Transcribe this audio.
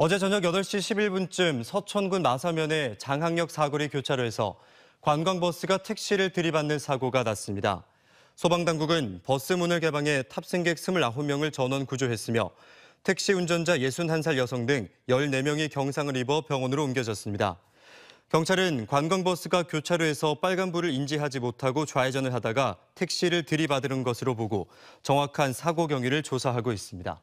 어제 저녁 8시 11분쯤 서천군 마사면의 장항역 사거리 교차로에서 관광버스가 택시를 들이받는 사고가 났습니다. 소방당국은 버스 문을 개방해 탑승객 29명을 전원 구조했으며 택시 운전자 61살 여성 등 14명이 경상을 입어 병원으로 옮겨졌습니다. 경찰은 관광버스가 교차로에서 빨간불을 인지하지 못하고 좌회전을 하다가 택시를 들이받은 것으로 보고 정확한 사고 경위를 조사하고 있습니다.